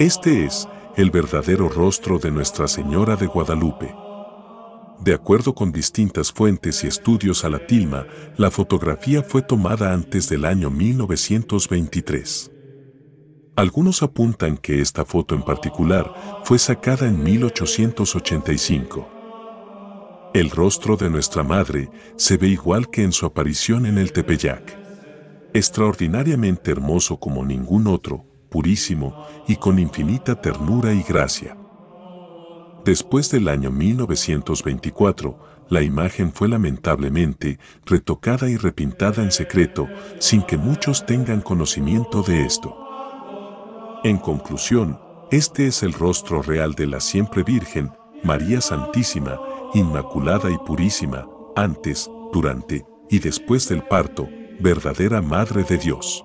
Este es el verdadero rostro de Nuestra Señora de Guadalupe. De acuerdo con distintas fuentes y estudios a la tilma, la fotografía fue tomada antes del año 1923. Algunos apuntan que esta foto en particular fue sacada en 1885. El rostro de nuestra madre se ve igual que en su aparición en el Tepeyac. Extraordinariamente hermoso como ningún otro, purísimo y con infinita ternura y gracia. Después del año 1924, la imagen fue lamentablemente retocada y repintada en secreto sin que muchos tengan conocimiento de esto. En conclusión, este es el rostro real de la siempre Virgen, María Santísima, Inmaculada y Purísima, antes, durante y después del parto, verdadera Madre de Dios.